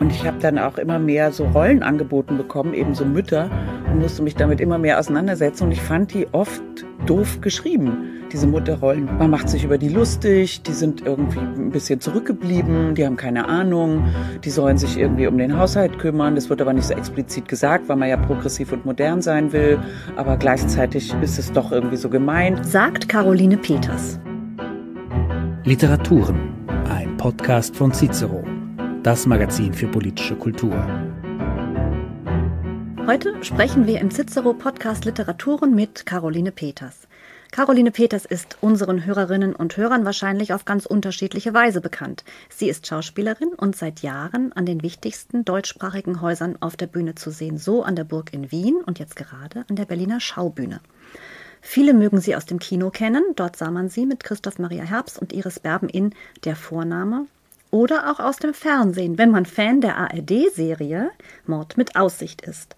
Und ich habe dann auch immer mehr so Rollen angeboten bekommen, eben so Mütter, und musste mich damit immer mehr auseinandersetzen. Und ich fand die oft doof geschrieben, diese Mutterrollen. Man macht sich über die lustig, die sind irgendwie ein bisschen zurückgeblieben, die haben keine Ahnung, die sollen sich irgendwie um den Haushalt kümmern. Das wird aber nicht so explizit gesagt, weil man ja progressiv und modern sein will. Aber gleichzeitig ist es doch irgendwie so gemeint. Sagt Caroline Peters. Literaturen, ein Podcast von Cicero das Magazin für politische Kultur. Heute sprechen wir im Cicero Podcast Literaturen mit Caroline Peters. Caroline Peters ist unseren Hörerinnen und Hörern wahrscheinlich auf ganz unterschiedliche Weise bekannt. Sie ist Schauspielerin und seit Jahren an den wichtigsten deutschsprachigen Häusern auf der Bühne zu sehen, so an der Burg in Wien und jetzt gerade an der Berliner Schaubühne. Viele mögen sie aus dem Kino kennen. Dort sah man sie mit Christoph Maria Herbst und Iris Berben in Der Vorname, oder auch aus dem Fernsehen, wenn man Fan der ARD-Serie Mord mit Aussicht ist.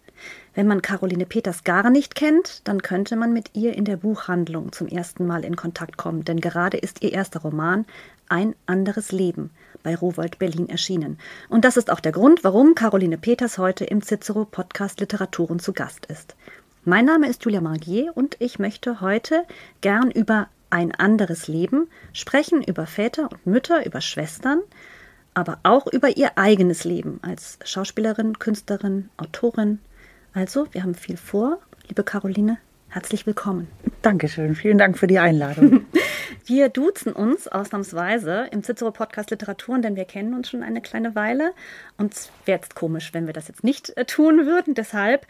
Wenn man Caroline Peters gar nicht kennt, dann könnte man mit ihr in der Buchhandlung zum ersten Mal in Kontakt kommen, denn gerade ist ihr erster Roman Ein anderes Leben bei Rowold Berlin erschienen. Und das ist auch der Grund, warum Caroline Peters heute im Cicero Podcast Literaturen zu Gast ist. Mein Name ist Julia Margier und ich möchte heute gern über ein anderes Leben sprechen über Väter und Mütter, über Schwestern, aber auch über ihr eigenes Leben als Schauspielerin, Künstlerin, Autorin. Also, wir haben viel vor. Liebe Caroline, herzlich willkommen. Dankeschön, vielen Dank für die Einladung. wir duzen uns ausnahmsweise im Cicero Podcast Literaturen, denn wir kennen uns schon eine kleine Weile. Und es wäre jetzt komisch, wenn wir das jetzt nicht äh, tun würden. Deshalb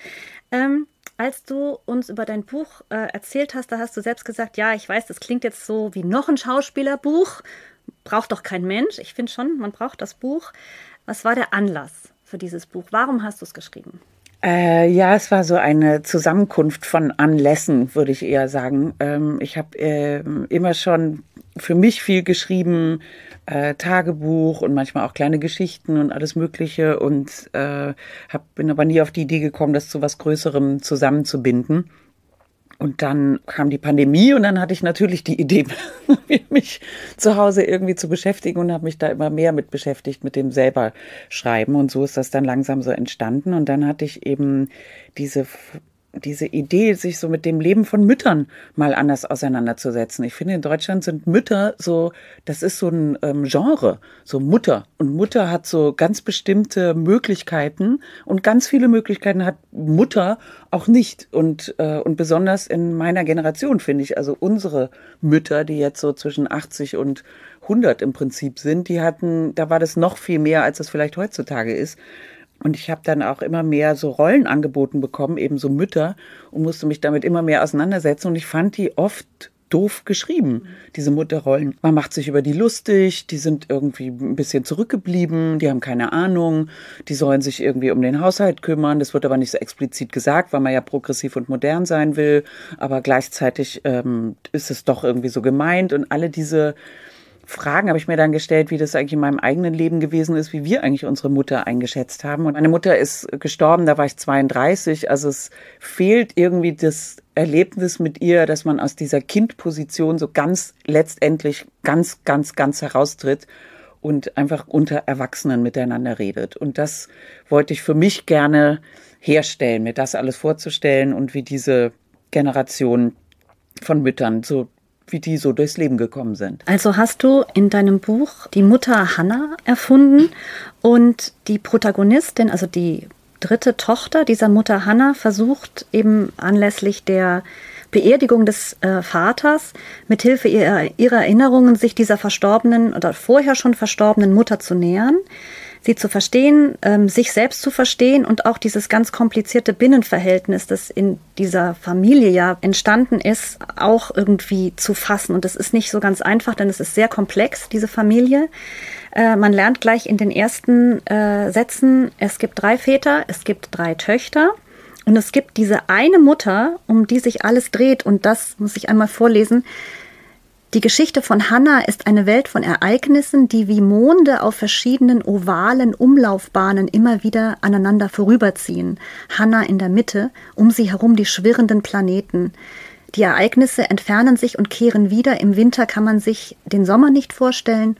ähm, als du uns über dein Buch äh, erzählt hast, da hast du selbst gesagt, ja, ich weiß, das klingt jetzt so wie noch ein Schauspielerbuch. Braucht doch kein Mensch. Ich finde schon, man braucht das Buch. Was war der Anlass für dieses Buch? Warum hast du es geschrieben? Äh, ja, es war so eine Zusammenkunft von Anlässen, würde ich eher sagen. Ähm, ich habe äh, immer schon für mich viel geschrieben, äh, Tagebuch und manchmal auch kleine Geschichten und alles Mögliche und äh, hab, bin aber nie auf die Idee gekommen, das zu was Größerem zusammenzubinden. Und dann kam die Pandemie und dann hatte ich natürlich die Idee, mich zu Hause irgendwie zu beschäftigen und habe mich da immer mehr mit beschäftigt, mit dem selber Schreiben. Und so ist das dann langsam so entstanden. Und dann hatte ich eben diese diese Idee, sich so mit dem Leben von Müttern mal anders auseinanderzusetzen. Ich finde, in Deutschland sind Mütter so, das ist so ein ähm, Genre, so Mutter. Und Mutter hat so ganz bestimmte Möglichkeiten und ganz viele Möglichkeiten hat Mutter auch nicht. Und, äh, und besonders in meiner Generation finde ich, also unsere Mütter, die jetzt so zwischen 80 und 100 im Prinzip sind, die hatten, da war das noch viel mehr, als es vielleicht heutzutage ist und ich habe dann auch immer mehr so Rollen angeboten bekommen, eben so Mütter, und musste mich damit immer mehr auseinandersetzen. Und ich fand die oft doof geschrieben, diese Mutterrollen. Man macht sich über die lustig, die sind irgendwie ein bisschen zurückgeblieben, die haben keine Ahnung, die sollen sich irgendwie um den Haushalt kümmern. Das wird aber nicht so explizit gesagt, weil man ja progressiv und modern sein will. Aber gleichzeitig ähm, ist es doch irgendwie so gemeint und alle diese Fragen habe ich mir dann gestellt, wie das eigentlich in meinem eigenen Leben gewesen ist, wie wir eigentlich unsere Mutter eingeschätzt haben. Und meine Mutter ist gestorben, da war ich 32. Also es fehlt irgendwie das Erlebnis mit ihr, dass man aus dieser Kindposition so ganz letztendlich ganz, ganz, ganz heraustritt und einfach unter Erwachsenen miteinander redet. Und das wollte ich für mich gerne herstellen, mir das alles vorzustellen und wie diese Generation von Müttern so wie die so durchs Leben gekommen sind. Also hast du in deinem Buch die Mutter Hannah erfunden und die Protagonistin, also die dritte Tochter dieser Mutter Hannah, versucht eben anlässlich der Beerdigung des äh, Vaters mithilfe ihrer, ihrer Erinnerungen sich dieser verstorbenen oder vorher schon verstorbenen Mutter zu nähern sie zu verstehen, ähm, sich selbst zu verstehen und auch dieses ganz komplizierte Binnenverhältnis, das in dieser Familie ja entstanden ist, auch irgendwie zu fassen. Und das ist nicht so ganz einfach, denn es ist sehr komplex, diese Familie. Äh, man lernt gleich in den ersten äh, Sätzen, es gibt drei Väter, es gibt drei Töchter. Und es gibt diese eine Mutter, um die sich alles dreht. Und das muss ich einmal vorlesen. Die Geschichte von Hannah ist eine Welt von Ereignissen, die wie Monde auf verschiedenen ovalen Umlaufbahnen immer wieder aneinander vorüberziehen. Hannah in der Mitte, um sie herum die schwirrenden Planeten. Die Ereignisse entfernen sich und kehren wieder. Im Winter kann man sich den Sommer nicht vorstellen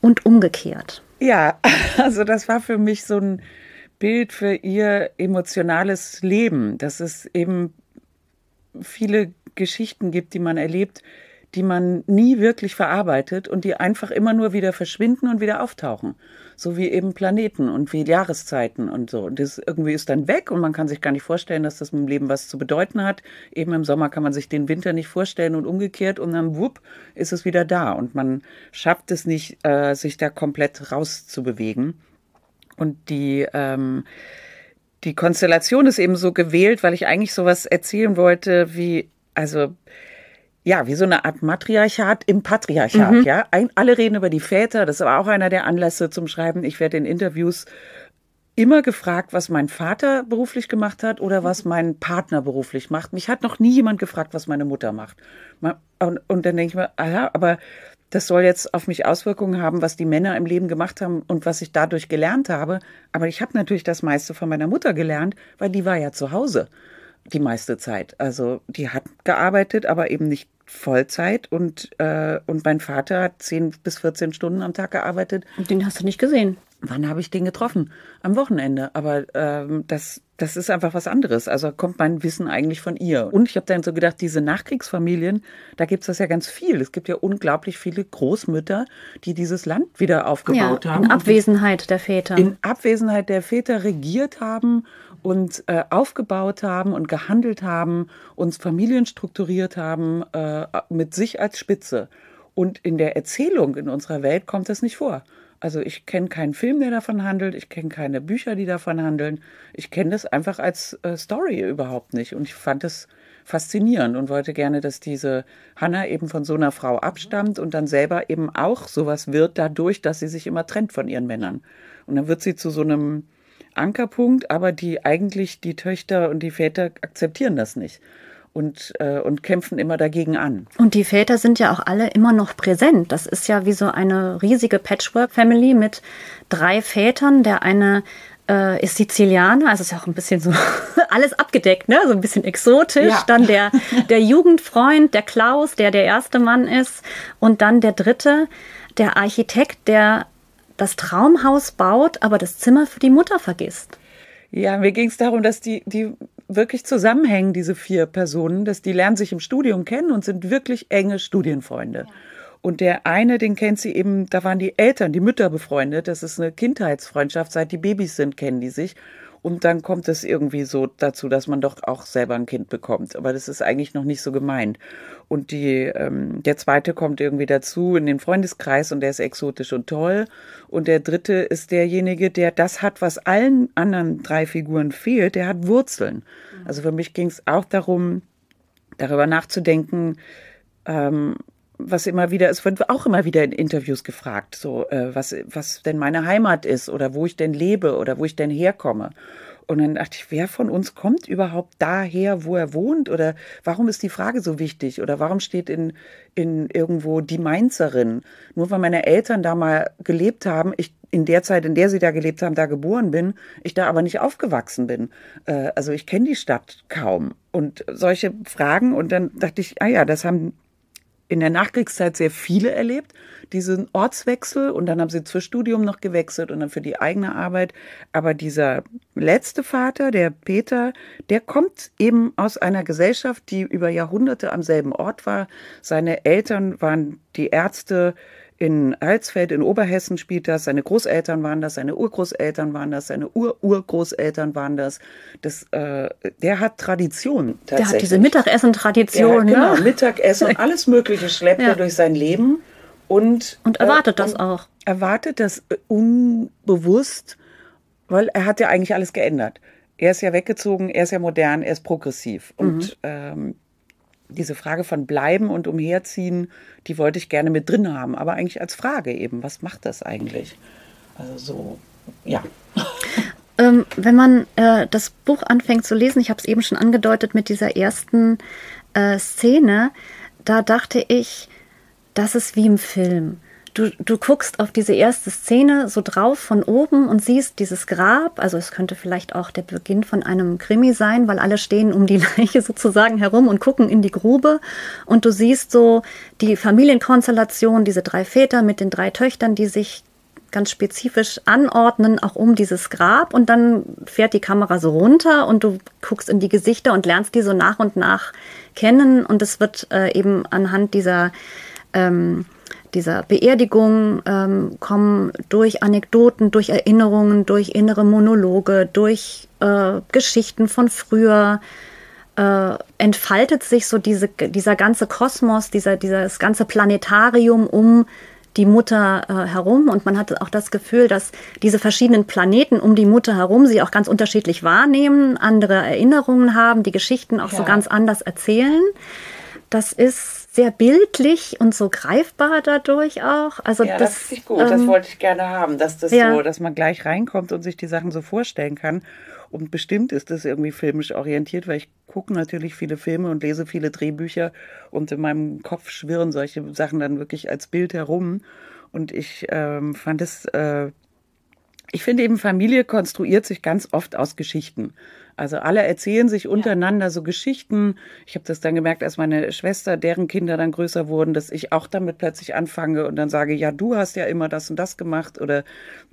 und umgekehrt. Ja, also das war für mich so ein Bild für ihr emotionales Leben, dass es eben viele Geschichten gibt, die man erlebt, die man nie wirklich verarbeitet und die einfach immer nur wieder verschwinden und wieder auftauchen. So wie eben Planeten und wie Jahreszeiten und so. Und das irgendwie ist dann weg und man kann sich gar nicht vorstellen, dass das im Leben was zu bedeuten hat. Eben im Sommer kann man sich den Winter nicht vorstellen und umgekehrt und dann wupp ist es wieder da und man schafft es nicht, äh, sich da komplett rauszubewegen. Und die, ähm, die Konstellation ist eben so gewählt, weil ich eigentlich sowas erzählen wollte wie, also, ja, wie so eine Art Matriarchat im Patriarchat, mhm. ja. Ein, alle reden über die Väter, das war auch einer der Anlässe zum Schreiben. Ich werde in Interviews immer gefragt, was mein Vater beruflich gemacht hat oder was mhm. mein Partner beruflich macht. Mich hat noch nie jemand gefragt, was meine Mutter macht. Und, und dann denke ich mir, ah ja, aber das soll jetzt auf mich Auswirkungen haben, was die Männer im Leben gemacht haben und was ich dadurch gelernt habe. Aber ich habe natürlich das meiste von meiner Mutter gelernt, weil die war ja zu Hause die meiste Zeit. Also die hat gearbeitet, aber eben nicht Vollzeit und, äh, und mein Vater hat 10 bis 14 Stunden am Tag gearbeitet. Und den hast du nicht gesehen. Wann habe ich den getroffen? Am Wochenende. Aber ähm, das, das ist einfach was anderes. Also kommt mein Wissen eigentlich von ihr. Und ich habe dann so gedacht, diese Nachkriegsfamilien, da gibt es das ja ganz viel. Es gibt ja unglaublich viele Großmütter, die dieses Land wieder aufgebaut ja, in haben. In Abwesenheit der Väter. In Abwesenheit der Väter regiert haben und äh, aufgebaut haben und gehandelt haben, uns Familien strukturiert haben äh, mit sich als Spitze. Und in der Erzählung in unserer Welt kommt das nicht vor. Also ich kenne keinen Film, der davon handelt, ich kenne keine Bücher, die davon handeln. Ich kenne das einfach als äh, Story überhaupt nicht. Und ich fand es faszinierend und wollte gerne, dass diese Hanna eben von so einer Frau abstammt und dann selber eben auch sowas wird, dadurch, dass sie sich immer trennt von ihren Männern. Und dann wird sie zu so einem Ankerpunkt, aber die eigentlich die Töchter und die Väter akzeptieren das nicht. Und, äh, und kämpfen immer dagegen an. Und die Väter sind ja auch alle immer noch präsent. Das ist ja wie so eine riesige Patchwork-Family mit drei Vätern. Der eine äh, ist Sizilianer, also ist ja auch ein bisschen so alles abgedeckt, ne? so ein bisschen exotisch. Ja. Dann der, der Jugendfreund, der Klaus, der der erste Mann ist. Und dann der dritte, der Architekt, der das Traumhaus baut, aber das Zimmer für die Mutter vergisst. Ja, mir ging es darum, dass die, die wirklich zusammenhängen, diese vier Personen, dass die lernen sich im Studium kennen und sind wirklich enge Studienfreunde. Und der eine, den kennt sie eben, da waren die Eltern, die Mütter befreundet. Das ist eine Kindheitsfreundschaft. Seit die Babys sind, kennen die sich. Und dann kommt es irgendwie so dazu, dass man doch auch selber ein Kind bekommt. Aber das ist eigentlich noch nicht so gemeint. Und die, ähm, der zweite kommt irgendwie dazu in den Freundeskreis und der ist exotisch und toll. Und der dritte ist derjenige, der das hat, was allen anderen drei Figuren fehlt, der hat Wurzeln. Mhm. Also für mich ging es auch darum, darüber nachzudenken, ähm, was immer wieder, es wird auch immer wieder in Interviews gefragt, so äh, was, was denn meine Heimat ist oder wo ich denn lebe oder wo ich denn herkomme. Und dann dachte ich, wer von uns kommt überhaupt daher, wo er wohnt? Oder warum ist die Frage so wichtig? Oder warum steht in, in irgendwo die Mainzerin? Nur weil meine Eltern da mal gelebt haben, ich in der Zeit, in der sie da gelebt haben, da geboren bin, ich da aber nicht aufgewachsen bin. Äh, also ich kenne die Stadt kaum. Und solche Fragen. Und dann dachte ich, ah ja, das haben in der Nachkriegszeit sehr viele erlebt, diesen Ortswechsel. Und dann haben sie fürs Studium noch gewechselt und dann für die eigene Arbeit. Aber dieser letzte Vater, der Peter, der kommt eben aus einer Gesellschaft, die über Jahrhunderte am selben Ort war. Seine Eltern waren die Ärzte in Alsfeld in Oberhessen spielt das, seine Großeltern waren das, seine Urgroßeltern waren das, seine Ururgroßeltern waren das. das äh, der hat Tradition tatsächlich. Der hat diese Mittagessen-Tradition. Genau, ne? genau, Mittagessen und alles Mögliche schleppt ja. er durch sein Leben. Und, und äh, erwartet äh, das auch. Erwartet das äh, unbewusst, weil er hat ja eigentlich alles geändert. Er ist ja weggezogen, er ist ja modern, er ist progressiv. Mhm. Und ähm, diese Frage von bleiben und umherziehen, die wollte ich gerne mit drin haben, aber eigentlich als Frage eben, was macht das eigentlich? Also so, ja. Ähm, wenn man äh, das Buch anfängt zu lesen, ich habe es eben schon angedeutet mit dieser ersten äh, Szene, da dachte ich, das ist wie im Film du, du guckst auf diese erste Szene so drauf von oben und siehst dieses Grab. Also es könnte vielleicht auch der Beginn von einem Krimi sein, weil alle stehen um die Leiche sozusagen herum und gucken in die Grube. Und du siehst so die Familienkonstellation, diese drei Väter mit den drei Töchtern, die sich ganz spezifisch anordnen, auch um dieses Grab. Und dann fährt die Kamera so runter und du guckst in die Gesichter und lernst die so nach und nach kennen. Und es wird äh, eben anhand dieser ähm, dieser Beerdigung ähm, kommen durch Anekdoten, durch Erinnerungen, durch innere Monologe, durch äh, Geschichten von früher, äh, entfaltet sich so diese, dieser ganze Kosmos, dieser, dieses ganze Planetarium um die Mutter äh, herum. Und man hat auch das Gefühl, dass diese verschiedenen Planeten um die Mutter herum sie auch ganz unterschiedlich wahrnehmen, andere Erinnerungen haben, die Geschichten auch ja. so ganz anders erzählen. Das ist sehr bildlich und so greifbar dadurch auch. Also ja, das, das ist gut. Ähm, das wollte ich gerne haben, dass das ja. so, dass man gleich reinkommt und sich die Sachen so vorstellen kann. Und bestimmt ist das irgendwie filmisch orientiert, weil ich gucke natürlich viele Filme und lese viele Drehbücher und in meinem Kopf schwirren solche Sachen dann wirklich als Bild herum. Und ich ähm, fand es, äh, ich finde eben, Familie konstruiert sich ganz oft aus Geschichten. Also alle erzählen sich untereinander ja. so Geschichten. Ich habe das dann gemerkt, als meine Schwester, deren Kinder dann größer wurden, dass ich auch damit plötzlich anfange und dann sage, ja, du hast ja immer das und das gemacht oder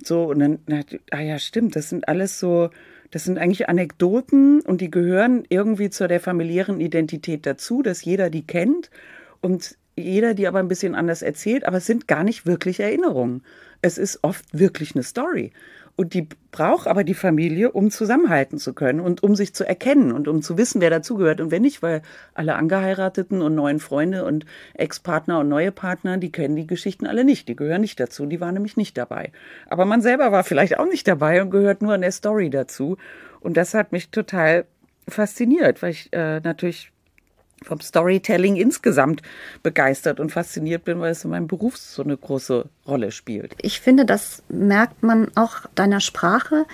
so. Und dann, na, ah ja, stimmt, das sind alles so, das sind eigentlich Anekdoten und die gehören irgendwie zu der familiären Identität dazu, dass jeder die kennt und jeder die aber ein bisschen anders erzählt, aber es sind gar nicht wirklich Erinnerungen. Es ist oft wirklich eine Story. Und die braucht aber die Familie, um zusammenhalten zu können und um sich zu erkennen und um zu wissen, wer dazugehört und wer nicht, weil alle Angeheirateten und neuen Freunde und Ex-Partner und neue Partner, die kennen die Geschichten alle nicht. Die gehören nicht dazu, die waren nämlich nicht dabei. Aber man selber war vielleicht auch nicht dabei und gehört nur an der Story dazu. Und das hat mich total fasziniert, weil ich äh, natürlich vom Storytelling insgesamt begeistert und fasziniert bin, weil es in meinem Beruf so eine große Rolle spielt. Ich finde, das merkt man auch deiner Sprache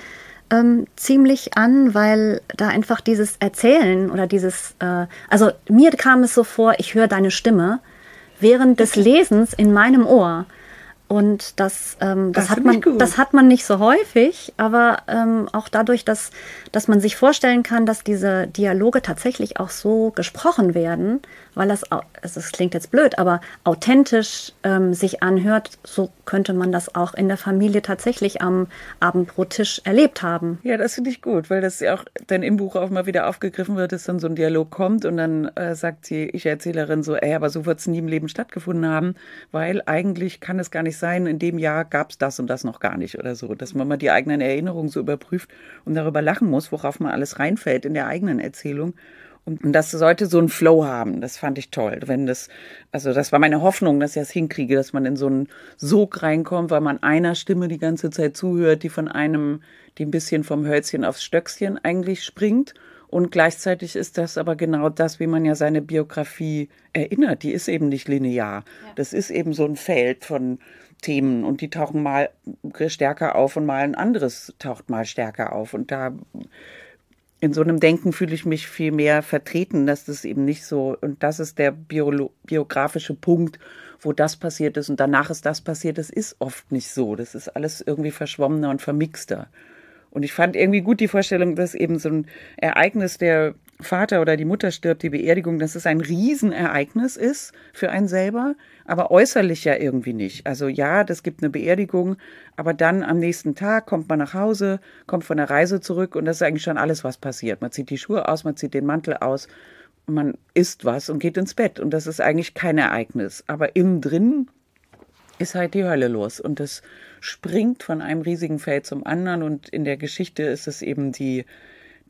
ähm, ziemlich an, weil da einfach dieses Erzählen oder dieses, äh, also mir kam es so vor, ich höre deine Stimme während des Lesens in meinem Ohr. Und das, ähm, das, das ah, hat man, das hat man nicht so häufig, aber ähm, auch dadurch, dass, dass man sich vorstellen kann, dass diese Dialoge tatsächlich auch so gesprochen werden, weil das, also es klingt jetzt blöd, aber authentisch ähm, sich anhört, so könnte man das auch in der Familie tatsächlich am Abendbrottisch erlebt haben. Ja, das finde ich gut, weil das ja auch dann im Buch auch mal wieder aufgegriffen wird, dass dann so ein Dialog kommt und dann äh, sagt die Ich-Erzählerin so, ey, aber so wird es nie im Leben stattgefunden haben, weil eigentlich kann es gar nicht sein, in dem Jahr gab es das und das noch gar nicht oder so, dass man mal die eigenen Erinnerungen so überprüft und darüber lachen muss, worauf man alles reinfällt in der eigenen Erzählung und das sollte so einen Flow haben. Das fand ich toll. Wenn das, also das war meine Hoffnung, dass ich das hinkriege, dass man in so einen Sog reinkommt, weil man einer Stimme die ganze Zeit zuhört, die von einem, die ein bisschen vom Hölzchen aufs Stöckchen eigentlich springt. Und gleichzeitig ist das aber genau das, wie man ja seine Biografie erinnert. Die ist eben nicht linear. Ja. Das ist eben so ein Feld von Themen und die tauchen mal stärker auf und mal ein anderes taucht mal stärker auf. Und da in so einem Denken fühle ich mich viel mehr vertreten, dass das eben nicht so, und das ist der Biolo biografische Punkt, wo das passiert ist und danach ist das passiert, das ist oft nicht so. Das ist alles irgendwie verschwommener und vermixter. Und ich fand irgendwie gut die Vorstellung, dass eben so ein Ereignis der Vater oder die Mutter stirbt, die Beerdigung, dass es ein Riesenereignis ist für einen selber, aber äußerlich ja irgendwie nicht. Also ja, das gibt eine Beerdigung, aber dann am nächsten Tag kommt man nach Hause, kommt von der Reise zurück und das ist eigentlich schon alles, was passiert. Man zieht die Schuhe aus, man zieht den Mantel aus, man isst was und geht ins Bett und das ist eigentlich kein Ereignis. Aber im drin ist halt die Hölle los und das springt von einem riesigen Feld zum anderen und in der Geschichte ist es eben die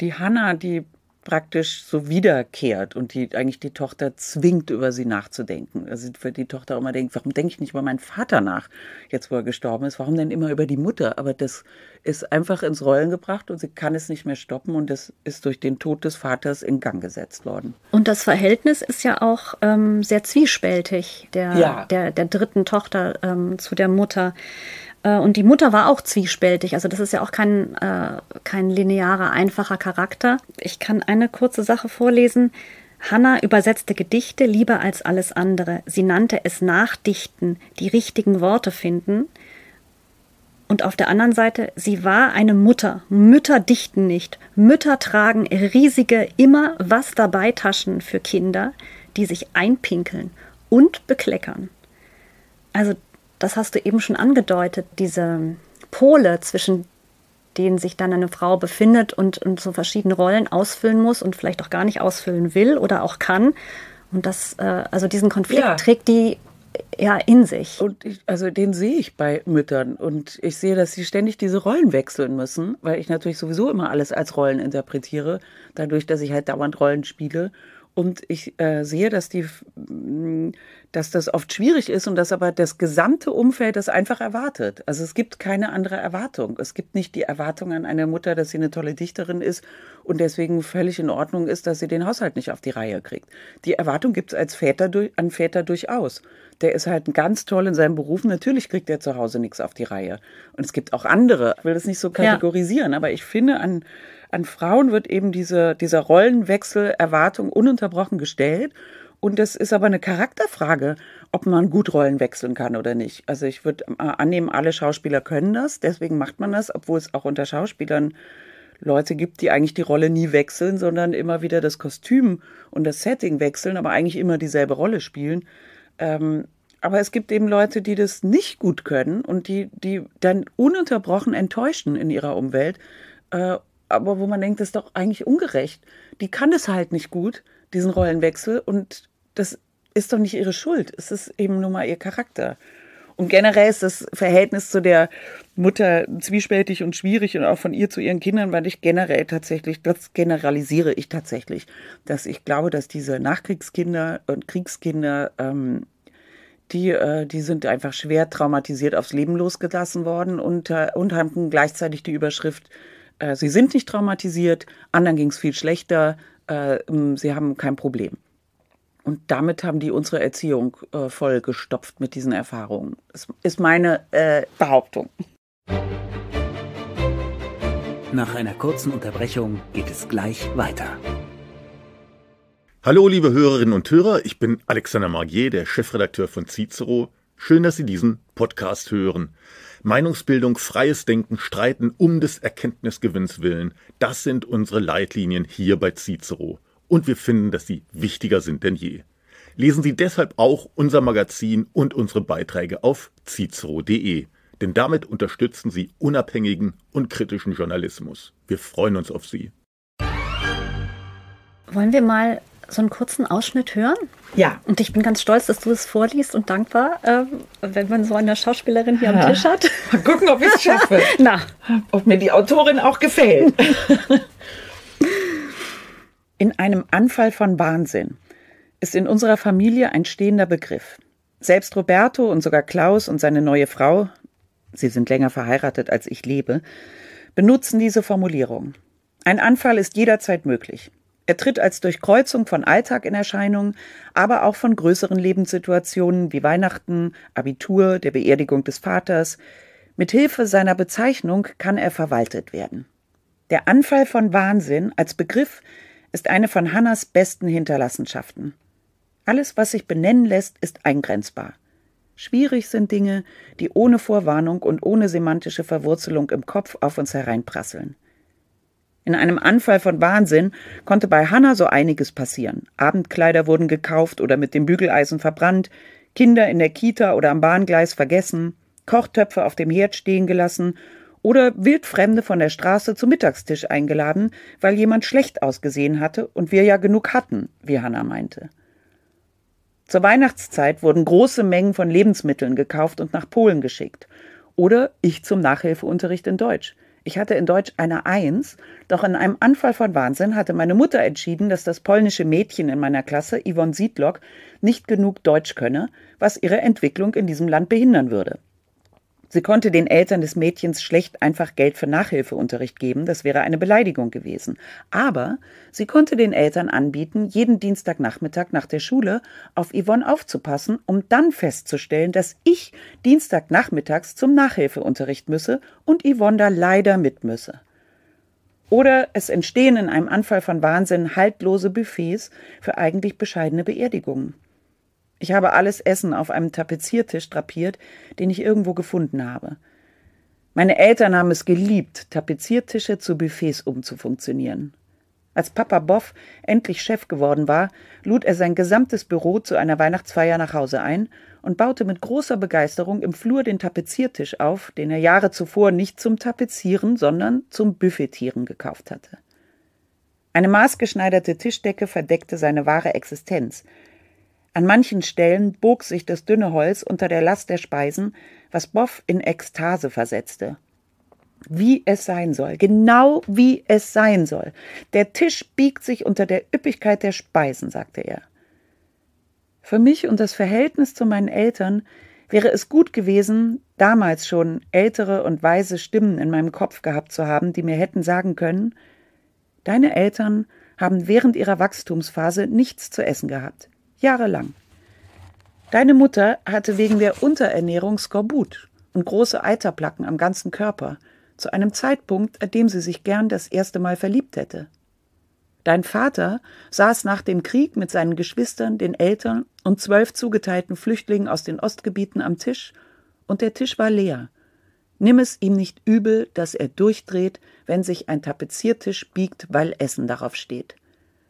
die Hanna, die praktisch so wiederkehrt und die eigentlich die Tochter zwingt, über sie nachzudenken. Also für die Tochter immer denkt, warum denke ich nicht über meinen Vater nach, jetzt wo er gestorben ist, warum denn immer über die Mutter? Aber das ist einfach ins Rollen gebracht und sie kann es nicht mehr stoppen und das ist durch den Tod des Vaters in Gang gesetzt worden. Und das Verhältnis ist ja auch ähm, sehr zwiespältig der, ja. der, der dritten Tochter ähm, zu der Mutter. Äh, und die Mutter war auch zwiespältig. Also das ist ja auch kein, äh, kein linearer, einfacher Charakter. Ich kann eine kurze Sache vorlesen. Hannah übersetzte Gedichte lieber als alles andere. Sie nannte es Nachdichten, die richtigen Worte finden. Und auf der anderen Seite, sie war eine Mutter. Mütter dichten nicht. Mütter tragen riesige, immer was dabei Taschen für Kinder, die sich einpinkeln und bekleckern. Also das hast du eben schon angedeutet, diese Pole, zwischen denen sich dann eine Frau befindet und, und so verschiedene Rollen ausfüllen muss und vielleicht auch gar nicht ausfüllen will oder auch kann. Und das, äh, also diesen Konflikt ja. trägt die ja in sich. Und ich, also den sehe ich bei Müttern und ich sehe, dass sie ständig diese Rollen wechseln müssen, weil ich natürlich sowieso immer alles als Rollen interpretiere, dadurch, dass ich halt dauernd Rollen spiele. Und ich äh, sehe, dass die mm, dass das oft schwierig ist und dass aber das gesamte Umfeld das einfach erwartet. Also es gibt keine andere Erwartung. Es gibt nicht die Erwartung an eine Mutter, dass sie eine tolle Dichterin ist und deswegen völlig in Ordnung ist, dass sie den Haushalt nicht auf die Reihe kriegt. Die Erwartung gibt es als Väter an Väter durchaus. Der ist halt ganz toll in seinem Beruf. Natürlich kriegt er zu Hause nichts auf die Reihe. Und es gibt auch andere. Ich will das nicht so kategorisieren, ja. aber ich finde, an, an Frauen wird eben diese, dieser Rollenwechsel Erwartung ununterbrochen gestellt. Und das ist aber eine Charakterfrage, ob man gut Rollen wechseln kann oder nicht. Also ich würde äh, annehmen, alle Schauspieler können das, deswegen macht man das, obwohl es auch unter Schauspielern Leute gibt, die eigentlich die Rolle nie wechseln, sondern immer wieder das Kostüm und das Setting wechseln, aber eigentlich immer dieselbe Rolle spielen. Ähm, aber es gibt eben Leute, die das nicht gut können und die, die dann ununterbrochen enttäuschen in ihrer Umwelt. Äh, aber wo man denkt, das ist doch eigentlich ungerecht. Die kann es halt nicht gut, diesen Rollenwechsel. Und das ist doch nicht ihre Schuld. Es ist eben nur mal ihr Charakter. Und generell ist das Verhältnis zu der Mutter zwiespältig und schwierig und auch von ihr zu ihren Kindern, weil ich generell tatsächlich, das generalisiere ich tatsächlich, dass ich glaube, dass diese Nachkriegskinder und Kriegskinder, ähm, die, äh, die sind einfach schwer traumatisiert aufs Leben losgelassen worden und, äh, und hatten gleichzeitig die Überschrift, äh, sie sind nicht traumatisiert, anderen ging es viel schlechter, äh, sie haben kein Problem. Und damit haben die unsere Erziehung äh, vollgestopft mit diesen Erfahrungen. Das ist meine äh, Behauptung. Nach einer kurzen Unterbrechung geht es gleich weiter. Hallo, liebe Hörerinnen und Hörer, ich bin Alexander Margier, der Chefredakteur von Cicero. Schön, dass Sie diesen Podcast hören. Meinungsbildung, freies Denken, Streiten um des Erkenntnisgewinns willen, das sind unsere Leitlinien hier bei Cicero und wir finden, dass sie wichtiger sind denn je. Lesen Sie deshalb auch unser Magazin und unsere Beiträge auf cicero.de, denn damit unterstützen Sie unabhängigen und kritischen Journalismus. Wir freuen uns auf Sie. Wollen wir mal so einen kurzen Ausschnitt hören? Ja. Und ich bin ganz stolz, dass du es vorliest und dankbar, ähm, wenn man so eine Schauspielerin hier ja. am Tisch hat. Mal gucken, ob ich es schaffe. Na. Ob mir die Autorin auch gefällt. In einem Anfall von Wahnsinn ist in unserer Familie ein stehender Begriff. Selbst Roberto und sogar Klaus und seine neue Frau, sie sind länger verheiratet als ich lebe, benutzen diese Formulierung. Ein Anfall ist jederzeit möglich. Er tritt als Durchkreuzung von Alltag in Erscheinung, aber auch von größeren Lebenssituationen wie Weihnachten, Abitur, der Beerdigung des Vaters. Mit Hilfe seiner Bezeichnung kann er verwaltet werden. Der Anfall von Wahnsinn als Begriff ist eine von Hannas besten Hinterlassenschaften. Alles, was sich benennen lässt, ist eingrenzbar. Schwierig sind Dinge, die ohne Vorwarnung und ohne semantische Verwurzelung im Kopf auf uns hereinprasseln. In einem Anfall von Wahnsinn konnte bei Hannah so einiges passieren. Abendkleider wurden gekauft oder mit dem Bügeleisen verbrannt, Kinder in der Kita oder am Bahngleis vergessen, Kochtöpfe auf dem Herd stehen gelassen oder Wildfremde von der Straße zum Mittagstisch eingeladen, weil jemand schlecht ausgesehen hatte und wir ja genug hatten, wie Hanna meinte. Zur Weihnachtszeit wurden große Mengen von Lebensmitteln gekauft und nach Polen geschickt. Oder ich zum Nachhilfeunterricht in Deutsch. Ich hatte in Deutsch eine Eins, doch in einem Anfall von Wahnsinn hatte meine Mutter entschieden, dass das polnische Mädchen in meiner Klasse, Yvonne Siedlock, nicht genug Deutsch könne, was ihre Entwicklung in diesem Land behindern würde. Sie konnte den Eltern des Mädchens schlecht einfach Geld für Nachhilfeunterricht geben, das wäre eine Beleidigung gewesen. Aber sie konnte den Eltern anbieten, jeden Dienstagnachmittag nach der Schule auf Yvonne aufzupassen, um dann festzustellen, dass ich Dienstagnachmittags zum Nachhilfeunterricht müsse und Yvonne da leider mit müsse. Oder es entstehen in einem Anfall von Wahnsinn haltlose Buffets für eigentlich bescheidene Beerdigungen. Ich habe alles Essen auf einem Tapeziertisch drapiert, den ich irgendwo gefunden habe. Meine Eltern haben es geliebt, Tapeziertische zu Buffets umzufunktionieren. Als Papa Boff endlich Chef geworden war, lud er sein gesamtes Büro zu einer Weihnachtsfeier nach Hause ein und baute mit großer Begeisterung im Flur den Tapeziertisch auf, den er Jahre zuvor nicht zum Tapezieren, sondern zum Buffetieren gekauft hatte. Eine maßgeschneiderte Tischdecke verdeckte seine wahre Existenz, an manchen Stellen bog sich das dünne Holz unter der Last der Speisen, was Boff in Ekstase versetzte. Wie es sein soll, genau wie es sein soll. Der Tisch biegt sich unter der Üppigkeit der Speisen, sagte er. Für mich und das Verhältnis zu meinen Eltern wäre es gut gewesen, damals schon ältere und weise Stimmen in meinem Kopf gehabt zu haben, die mir hätten sagen können, deine Eltern haben während ihrer Wachstumsphase nichts zu essen gehabt jahrelang. Deine Mutter hatte wegen der Unterernährung Skorbut und große Eiterplacken am ganzen Körper, zu einem Zeitpunkt, an dem sie sich gern das erste Mal verliebt hätte. Dein Vater saß nach dem Krieg mit seinen Geschwistern, den Eltern und zwölf zugeteilten Flüchtlingen aus den Ostgebieten am Tisch, und der Tisch war leer. Nimm es ihm nicht übel, dass er durchdreht, wenn sich ein Tapeziertisch biegt, weil Essen darauf steht.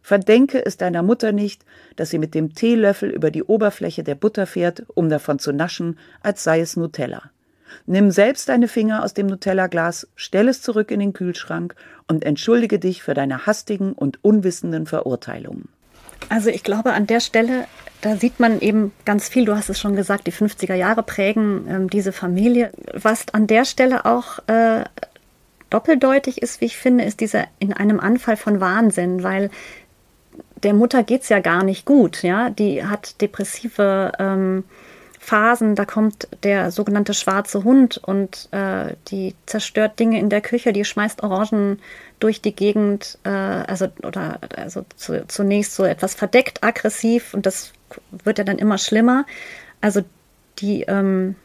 Verdenke es deiner Mutter nicht, dass sie mit dem Teelöffel über die Oberfläche der Butter fährt, um davon zu naschen, als sei es Nutella. Nimm selbst deine Finger aus dem Nutella-Glas, stell es zurück in den Kühlschrank und entschuldige dich für deine hastigen und unwissenden Verurteilungen. Also ich glaube, an der Stelle, da sieht man eben ganz viel, du hast es schon gesagt, die 50er Jahre prägen ähm, diese Familie. Was an der Stelle auch äh, doppeldeutig ist, wie ich finde, ist dieser in einem Anfall von Wahnsinn, weil der Mutter geht es ja gar nicht gut. Ja? Die hat depressive ähm, Phasen, da kommt der sogenannte schwarze Hund und äh, die zerstört Dinge in der Küche, die schmeißt Orangen durch die Gegend, äh, also oder also zu, zunächst so etwas verdeckt aggressiv und das wird ja dann immer schlimmer. Also die ähm,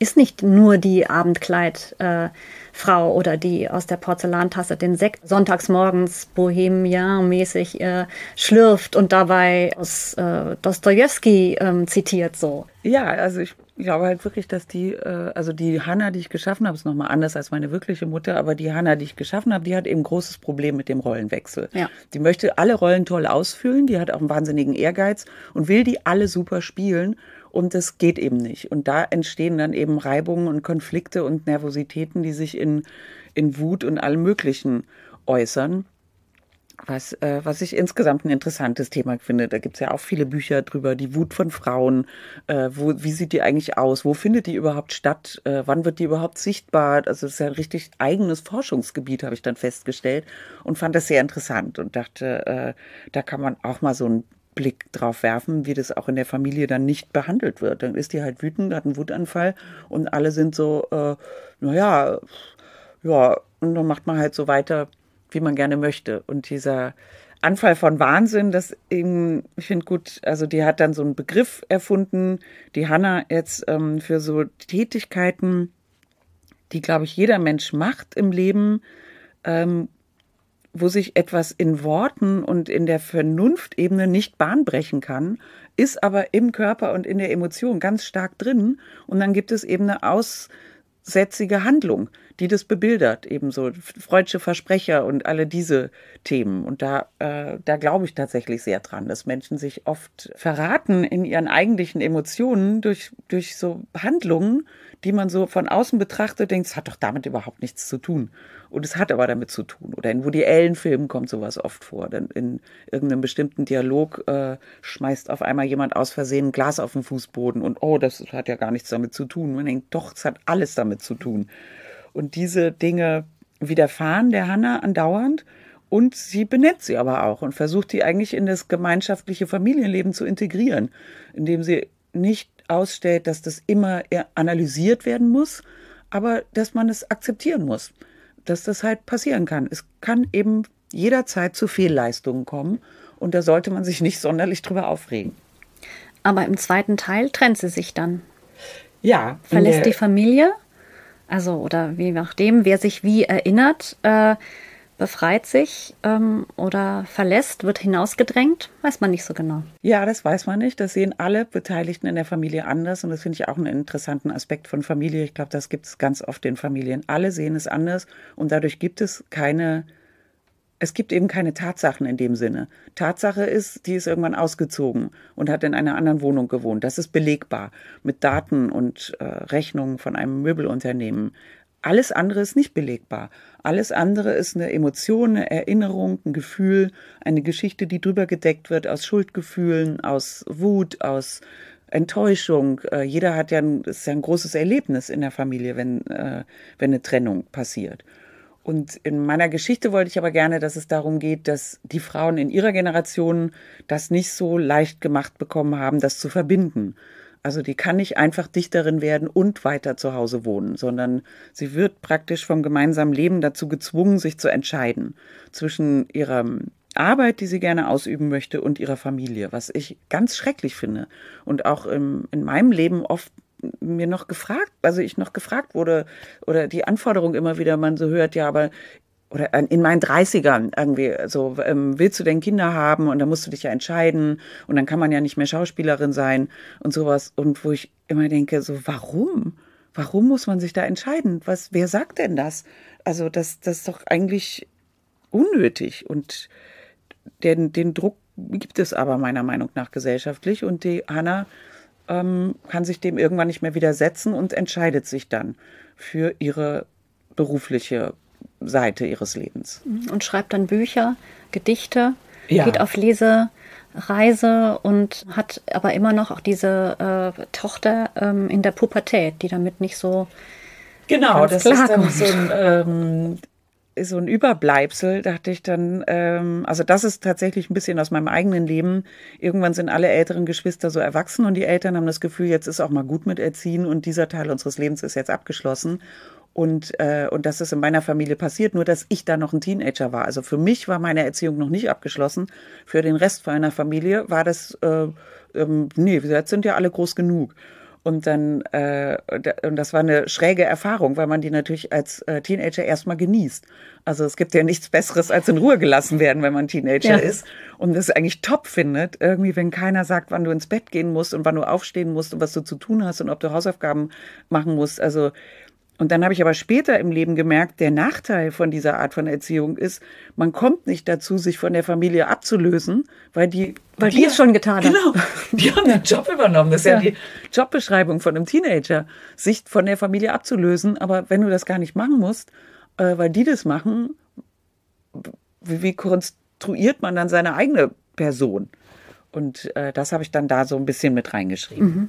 ist nicht nur die Abendkleidfrau äh, oder die aus der Porzellantasse den Sekt sonntags morgens bohemian-mäßig äh, schlürft und dabei aus äh, Dostoevsky ähm, zitiert so. Ja, also ich glaube halt wirklich, dass die, äh, also die Hanna, die ich geschaffen habe, ist nochmal anders als meine wirkliche Mutter, aber die Hanna, die ich geschaffen habe, die hat eben großes Problem mit dem Rollenwechsel. Ja. Die möchte alle Rollen toll ausfüllen, die hat auch einen wahnsinnigen Ehrgeiz und will die alle super spielen. Und das geht eben nicht. Und da entstehen dann eben Reibungen und Konflikte und Nervositäten, die sich in, in Wut und allem Möglichen äußern. Was, äh, was ich insgesamt ein interessantes Thema finde. Da gibt es ja auch viele Bücher drüber, die Wut von Frauen, äh, wo, wie sieht die eigentlich aus, wo findet die überhaupt statt, äh, wann wird die überhaupt sichtbar. Also das ist ja ein richtig eigenes Forschungsgebiet, habe ich dann festgestellt und fand das sehr interessant und dachte, äh, da kann man auch mal so ein Blick drauf werfen, wie das auch in der Familie dann nicht behandelt wird. Dann ist die halt wütend, hat einen Wutanfall und alle sind so, äh, naja, ja, und dann macht man halt so weiter, wie man gerne möchte. Und dieser Anfall von Wahnsinn, das eben, ich finde gut, also die hat dann so einen Begriff erfunden, die Hanna jetzt ähm, für so Tätigkeiten, die, glaube ich, jeder Mensch macht im Leben, ähm, wo sich etwas in Worten und in der Vernunftebene nicht bahnbrechen kann, ist aber im Körper und in der Emotion ganz stark drin. Und dann gibt es eben eine aussätzige Handlung die das bebildert, ebenso freudsche Versprecher und alle diese Themen. Und da, äh, da glaube ich tatsächlich sehr dran, dass Menschen sich oft verraten in ihren eigentlichen Emotionen durch, durch so Handlungen, die man so von außen betrachtet, denkt, es hat doch damit überhaupt nichts zu tun. Und es hat aber damit zu tun. Oder in Woody Allen-Filmen kommt sowas oft vor. Denn in irgendeinem bestimmten Dialog äh, schmeißt auf einmal jemand aus Versehen ein Glas auf den Fußboden und oh, das hat ja gar nichts damit zu tun. Man denkt, doch, es hat alles damit zu tun. Und diese Dinge widerfahren der Hanna andauernd. Und sie benennt sie aber auch und versucht die eigentlich in das gemeinschaftliche Familienleben zu integrieren, indem sie nicht ausstellt, dass das immer analysiert werden muss, aber dass man es akzeptieren muss, dass das halt passieren kann. Es kann eben jederzeit zu Fehlleistungen kommen und da sollte man sich nicht sonderlich drüber aufregen. Aber im zweiten Teil trennt sie sich dann. Ja. Verlässt die Familie also, oder je nachdem, wer sich wie erinnert, äh, befreit sich ähm, oder verlässt, wird hinausgedrängt, weiß man nicht so genau. Ja, das weiß man nicht. Das sehen alle Beteiligten in der Familie anders und das finde ich auch einen interessanten Aspekt von Familie. Ich glaube, das gibt es ganz oft in Familien. Alle sehen es anders und dadurch gibt es keine es gibt eben keine Tatsachen in dem Sinne. Tatsache ist, die ist irgendwann ausgezogen und hat in einer anderen Wohnung gewohnt. Das ist belegbar mit Daten und äh, Rechnungen von einem Möbelunternehmen. Alles andere ist nicht belegbar. Alles andere ist eine Emotion, eine Erinnerung, ein Gefühl, eine Geschichte, die drüber gedeckt wird aus Schuldgefühlen, aus Wut, aus Enttäuschung. Äh, jeder hat ja ein, ist ja ein großes Erlebnis in der Familie, wenn, äh, wenn eine Trennung passiert. Und in meiner Geschichte wollte ich aber gerne, dass es darum geht, dass die Frauen in ihrer Generation das nicht so leicht gemacht bekommen haben, das zu verbinden. Also die kann nicht einfach Dichterin werden und weiter zu Hause wohnen, sondern sie wird praktisch vom gemeinsamen Leben dazu gezwungen, sich zu entscheiden zwischen ihrer ähm, Arbeit, die sie gerne ausüben möchte, und ihrer Familie, was ich ganz schrecklich finde und auch im, in meinem Leben oft mir noch gefragt, also ich noch gefragt wurde oder die Anforderung immer wieder man so hört, ja, aber oder in meinen 30ern irgendwie, so ähm, willst du denn Kinder haben und dann musst du dich ja entscheiden und dann kann man ja nicht mehr Schauspielerin sein und sowas und wo ich immer denke, so warum? Warum muss man sich da entscheiden? Was wer sagt denn das? Also das das ist doch eigentlich unnötig und den den Druck gibt es aber meiner Meinung nach gesellschaftlich und die Hanna ähm, kann sich dem irgendwann nicht mehr widersetzen und entscheidet sich dann für ihre berufliche Seite ihres Lebens. Mhm. Und schreibt dann Bücher, Gedichte, ja. geht auf Lesereise und hat aber immer noch auch diese äh, Tochter ähm, in der Pubertät, die damit nicht so Genau, das klarkommt. ist dann so ein, ähm, so ein Überbleibsel, dachte ich dann, ähm, also das ist tatsächlich ein bisschen aus meinem eigenen Leben. Irgendwann sind alle älteren Geschwister so erwachsen und die Eltern haben das Gefühl, jetzt ist auch mal gut mit Erziehen und dieser Teil unseres Lebens ist jetzt abgeschlossen. Und, äh, und das ist in meiner Familie passiert, nur dass ich da noch ein Teenager war. Also für mich war meine Erziehung noch nicht abgeschlossen. Für den Rest meiner Familie war das, äh, ähm, nee, jetzt sind ja alle groß genug. Und dann, äh, und das war eine schräge Erfahrung, weil man die natürlich als äh, Teenager erstmal genießt. Also es gibt ja nichts Besseres, als in Ruhe gelassen werden, wenn man Teenager ja. ist. Und das eigentlich top findet, irgendwie, wenn keiner sagt, wann du ins Bett gehen musst und wann du aufstehen musst und was du zu tun hast und ob du Hausaufgaben machen musst. Also und dann habe ich aber später im Leben gemerkt, der Nachteil von dieser Art von Erziehung ist, man kommt nicht dazu, sich von der Familie abzulösen, weil die. Weil die, die es schon getan haben. Genau. Die haben den Job übernommen. Das ist ja. ja, die Jobbeschreibung von einem Teenager, sich von der Familie abzulösen. Aber wenn du das gar nicht machen musst, äh, weil die das machen, wie, konstruiert man dann seine eigene Person? Und äh, das habe ich dann da so ein bisschen mit reingeschrieben. Mhm.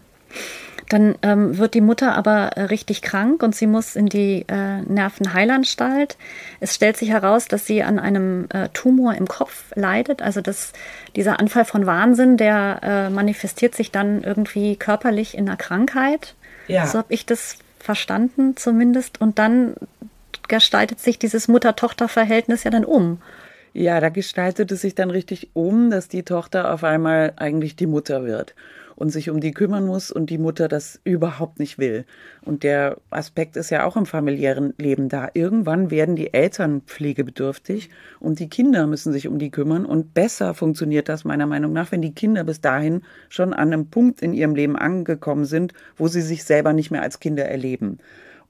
Dann ähm, wird die Mutter aber äh, richtig krank und sie muss in die äh, Nervenheilanstalt. Es stellt sich heraus, dass sie an einem äh, Tumor im Kopf leidet. Also dass dieser Anfall von Wahnsinn, der äh, manifestiert sich dann irgendwie körperlich in einer Krankheit. Ja. So habe ich das verstanden zumindest. Und dann gestaltet sich dieses Mutter-Tochter-Verhältnis ja dann um. Ja, da gestaltet es sich dann richtig um, dass die Tochter auf einmal eigentlich die Mutter wird und sich um die kümmern muss und die Mutter das überhaupt nicht will. Und der Aspekt ist ja auch im familiären Leben da. Irgendwann werden die Eltern pflegebedürftig und die Kinder müssen sich um die kümmern. Und besser funktioniert das meiner Meinung nach, wenn die Kinder bis dahin schon an einem Punkt in ihrem Leben angekommen sind, wo sie sich selber nicht mehr als Kinder erleben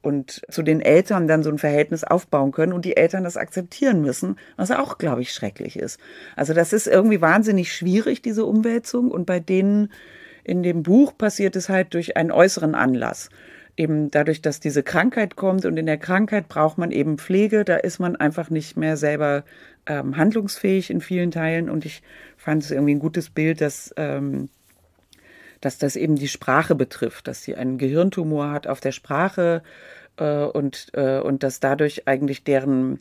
und zu den Eltern dann so ein Verhältnis aufbauen können und die Eltern das akzeptieren müssen, was auch, glaube ich, schrecklich ist. Also das ist irgendwie wahnsinnig schwierig, diese Umwälzung. Und bei denen, in dem Buch passiert es halt durch einen äußeren Anlass. Eben dadurch, dass diese Krankheit kommt und in der Krankheit braucht man eben Pflege, da ist man einfach nicht mehr selber ähm, handlungsfähig in vielen Teilen und ich fand es irgendwie ein gutes Bild, dass. Ähm, dass das eben die Sprache betrifft, dass sie einen Gehirntumor hat auf der Sprache äh, und, äh, und dass dadurch eigentlich deren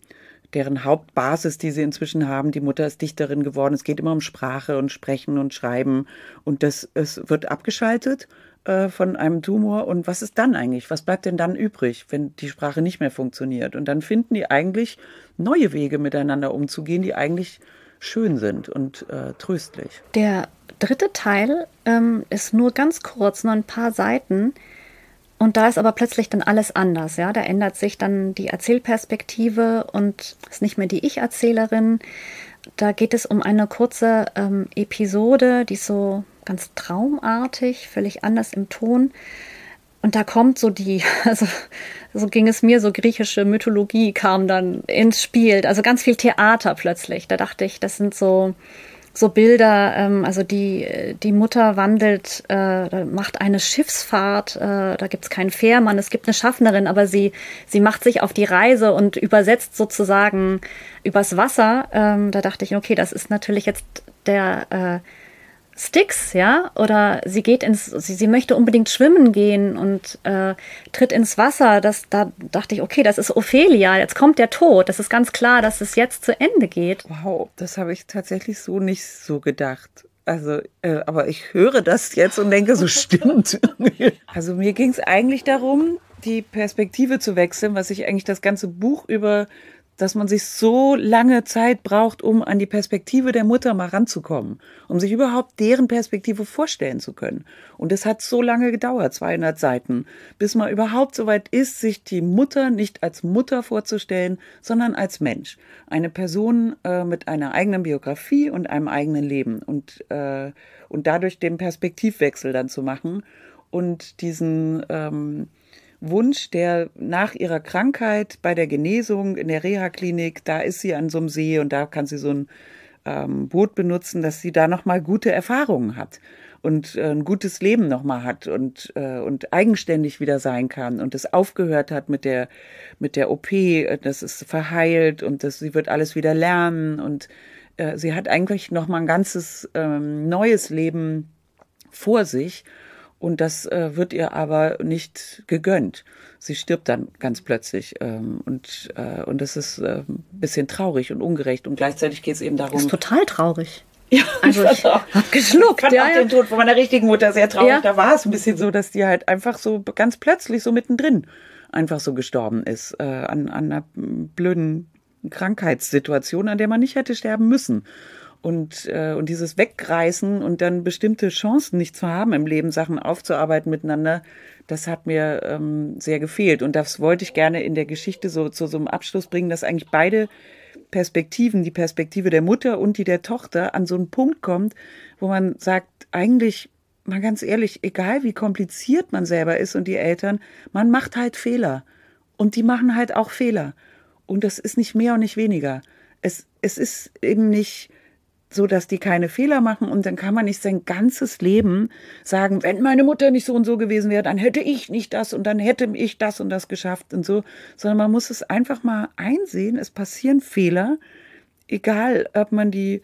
deren Hauptbasis, die sie inzwischen haben, die Mutter ist Dichterin geworden. Es geht immer um Sprache und Sprechen und Schreiben. Und das es wird abgeschaltet äh, von einem Tumor. Und was ist dann eigentlich? Was bleibt denn dann übrig, wenn die Sprache nicht mehr funktioniert? Und dann finden die eigentlich neue Wege miteinander umzugehen, die eigentlich schön sind und äh, tröstlich. Der dritte Teil ähm, ist nur ganz kurz, nur ein paar Seiten. Und da ist aber plötzlich dann alles anders, ja. Da ändert sich dann die Erzählperspektive und ist nicht mehr die Ich-Erzählerin. Da geht es um eine kurze ähm, Episode, die ist so ganz traumartig, völlig anders im Ton. Und da kommt so die, also so ging es mir, so griechische Mythologie kam dann ins Spiel. Also ganz viel Theater plötzlich. Da dachte ich, das sind so so Bilder, ähm, also die, die Mutter wandelt, äh, macht eine Schiffsfahrt, äh, da gibt's keinen Fährmann, es gibt eine Schaffnerin, aber sie, sie macht sich auf die Reise und übersetzt sozusagen übers Wasser. Ähm, da dachte ich, okay, das ist natürlich jetzt der äh, Sticks, ja, oder sie geht ins, sie, sie möchte unbedingt schwimmen gehen und äh, tritt ins Wasser. Das, da dachte ich, okay, das ist Ophelia, jetzt kommt der Tod. Das ist ganz klar, dass es jetzt zu Ende geht. Wow, das habe ich tatsächlich so nicht so gedacht. Also, äh, aber ich höre das jetzt und denke, so stimmt. also mir ging es eigentlich darum, die Perspektive zu wechseln, was ich eigentlich das ganze Buch über dass man sich so lange Zeit braucht, um an die Perspektive der Mutter mal ranzukommen, um sich überhaupt deren Perspektive vorstellen zu können. Und es hat so lange gedauert, 200 Seiten, bis man überhaupt so weit ist, sich die Mutter nicht als Mutter vorzustellen, sondern als Mensch. Eine Person äh, mit einer eigenen Biografie und einem eigenen Leben und, äh, und dadurch den Perspektivwechsel dann zu machen und diesen, ähm, Wunsch, der nach ihrer Krankheit bei der Genesung in der Reha-Klinik, da ist sie an so einem See und da kann sie so ein ähm, Boot benutzen, dass sie da nochmal gute Erfahrungen hat und äh, ein gutes Leben nochmal hat und, äh, und eigenständig wieder sein kann und es aufgehört hat mit der, mit der OP, äh, das ist verheilt und das, sie wird alles wieder lernen und äh, sie hat eigentlich nochmal ein ganzes ähm, neues Leben vor sich und das äh, wird ihr aber nicht gegönnt. Sie stirbt dann ganz plötzlich. Ähm, und, äh, und das ist äh, ein bisschen traurig und ungerecht. Und gleichzeitig geht es eben darum. Das ist total traurig. Ja, also ich hab geschluckt. Ich ja, ja. den Tod von meiner richtigen Mutter sehr traurig. Ja. Da war es ein bisschen so, dass die halt einfach so ganz plötzlich so mittendrin einfach so gestorben ist äh, an, an einer blöden Krankheitssituation, an der man nicht hätte sterben müssen. Und, äh, und dieses Wegreißen und dann bestimmte Chancen nicht zu haben im Leben, Sachen aufzuarbeiten miteinander, das hat mir ähm, sehr gefehlt. Und das wollte ich gerne in der Geschichte so zu so einem Abschluss bringen, dass eigentlich beide Perspektiven, die Perspektive der Mutter und die der Tochter, an so einen Punkt kommt, wo man sagt, eigentlich, mal ganz ehrlich, egal wie kompliziert man selber ist und die Eltern, man macht halt Fehler. Und die machen halt auch Fehler. Und das ist nicht mehr und nicht weniger. Es, es ist eben nicht so dass die keine Fehler machen und dann kann man nicht sein ganzes Leben sagen, wenn meine Mutter nicht so und so gewesen wäre, dann hätte ich nicht das und dann hätte ich das und das geschafft und so, sondern man muss es einfach mal einsehen, es passieren Fehler, egal ob man die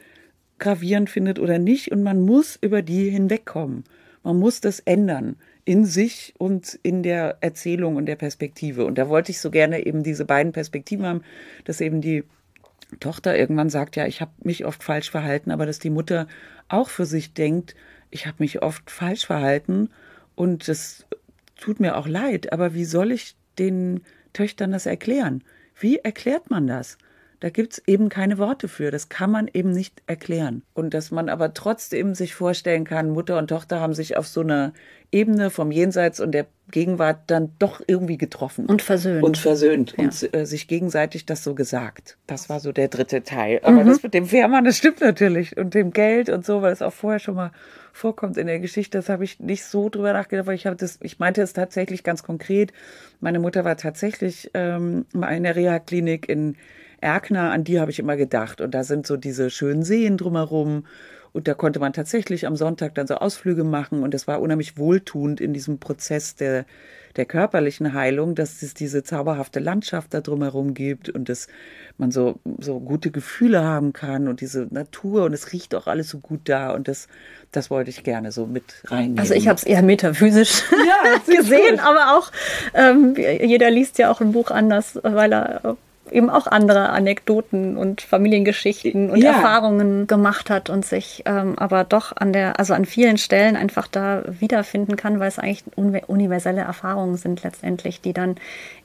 gravierend findet oder nicht und man muss über die hinwegkommen. Man muss das ändern in sich und in der Erzählung und der Perspektive. Und da wollte ich so gerne eben diese beiden Perspektiven haben, dass eben die Tochter irgendwann sagt, ja, ich habe mich oft falsch verhalten, aber dass die Mutter auch für sich denkt, ich habe mich oft falsch verhalten und das tut mir auch leid, aber wie soll ich den Töchtern das erklären? Wie erklärt man das? Da gibt es eben keine Worte für. Das kann man eben nicht erklären. Und dass man aber trotzdem sich vorstellen kann, Mutter und Tochter haben sich auf so einer Ebene vom Jenseits und der Gegenwart dann doch irgendwie getroffen. Und versöhnt. Und versöhnt. Ja. Und äh, sich gegenseitig das so gesagt. Das war so der dritte Teil. Aber mhm. das mit dem Fährmann, das stimmt natürlich. Und dem Geld und so, weil es auch vorher schon mal vorkommt in der Geschichte, das habe ich nicht so drüber nachgedacht, weil ich habe das, ich meinte es tatsächlich ganz konkret. Meine Mutter war tatsächlich ähm, in der Reha-Klinik in Erkner, an die habe ich immer gedacht. Und da sind so diese schönen Seen drumherum. Und da konnte man tatsächlich am Sonntag dann so Ausflüge machen. Und das war unheimlich wohltuend in diesem Prozess der, der körperlichen Heilung, dass es diese zauberhafte Landschaft da drumherum gibt und dass man so, so gute Gefühle haben kann und diese Natur und es riecht auch alles so gut da. Und das, das wollte ich gerne so mit reinnehmen. Also ich habe es eher metaphysisch ja, gesehen, aber auch ähm, jeder liest ja auch ein Buch anders, weil er eben auch andere Anekdoten und Familiengeschichten und ja. Erfahrungen gemacht hat und sich ähm, aber doch an der, also an vielen Stellen einfach da wiederfinden kann, weil es eigentlich universelle Erfahrungen sind letztendlich, die dann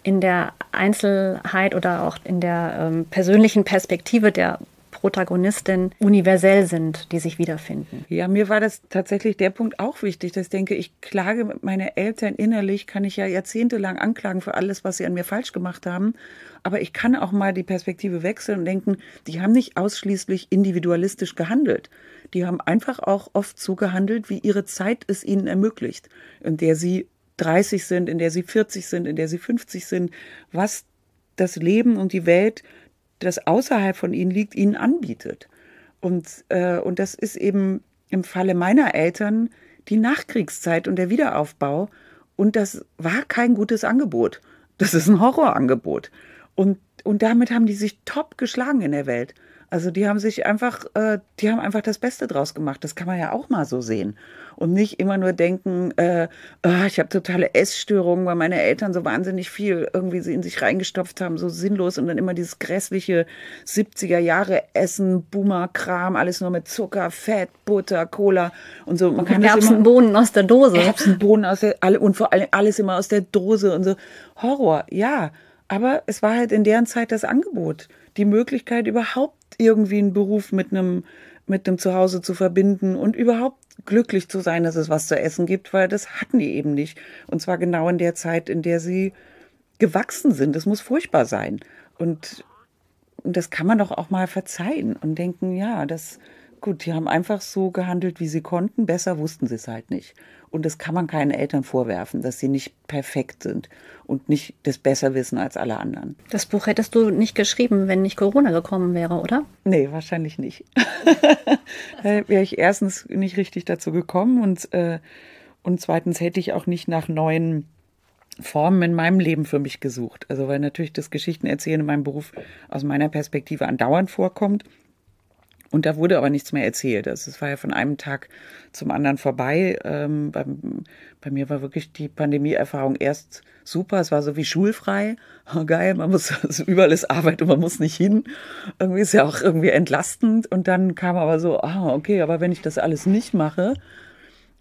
in der Einzelheit oder auch in der ähm, persönlichen Perspektive der Protagonistin universell sind, die sich wiederfinden. Ja, mir war das tatsächlich der Punkt auch wichtig, dass ich denke, ich klage mit meinen Eltern innerlich, kann ich ja jahrzehntelang anklagen für alles, was sie an mir falsch gemacht haben. Aber ich kann auch mal die Perspektive wechseln und denken, die haben nicht ausschließlich individualistisch gehandelt. Die haben einfach auch oft so gehandelt, wie ihre Zeit es ihnen ermöglicht, in der sie 30 sind, in der sie 40 sind, in der sie 50 sind, was das Leben und die Welt das außerhalb von ihnen liegt, ihnen anbietet. Und, äh, und das ist eben im Falle meiner Eltern die Nachkriegszeit und der Wiederaufbau. Und das war kein gutes Angebot. Das ist ein Horrorangebot. Und, und damit haben die sich top geschlagen in der Welt. Also die haben sich einfach, äh, die haben einfach das Beste draus gemacht. Das kann man ja auch mal so sehen und nicht immer nur denken, äh, oh, ich habe totale Essstörungen, weil meine Eltern so wahnsinnig viel irgendwie sie in sich reingestopft haben, so sinnlos und dann immer dieses grässliche 70er Jahre Essen, Boomer-Kram, alles nur mit Zucker, Fett, Butter, Cola und so. Man und kann Erbsen, immer, Bohnen aus der Dose. Erbsen, Bohnen aus der, alle, und vor allem alles immer aus der Dose und so. Horror, ja. Aber es war halt in deren Zeit das Angebot, die Möglichkeit überhaupt irgendwie einen Beruf mit einem mit einem Zuhause zu verbinden und überhaupt glücklich zu sein, dass es was zu essen gibt, weil das hatten die eben nicht. Und zwar genau in der Zeit, in der sie gewachsen sind. Das muss furchtbar sein. Und das kann man doch auch mal verzeihen und denken, ja, das, gut, die haben einfach so gehandelt, wie sie konnten. Besser wussten sie es halt nicht. Und das kann man keinen Eltern vorwerfen, dass sie nicht perfekt sind und nicht das besser wissen als alle anderen. Das Buch hättest du nicht geschrieben, wenn nicht Corona gekommen wäre, oder? Nee, wahrscheinlich nicht. da wäre ich erstens nicht richtig dazu gekommen und, äh, und zweitens hätte ich auch nicht nach neuen Formen in meinem Leben für mich gesucht. Also weil natürlich das Geschichtenerzählen in meinem Beruf aus meiner Perspektive andauernd vorkommt und da wurde aber nichts mehr erzählt. Also es war ja von einem Tag zum anderen vorbei. Ähm, beim, bei mir war wirklich die Pandemieerfahrung erst super. Es war so wie schulfrei. Oh, geil, man muss, also überall ist Arbeit und man muss nicht hin. Irgendwie ist ja auch irgendwie entlastend. Und dann kam aber so, ah, okay, aber wenn ich das alles nicht mache,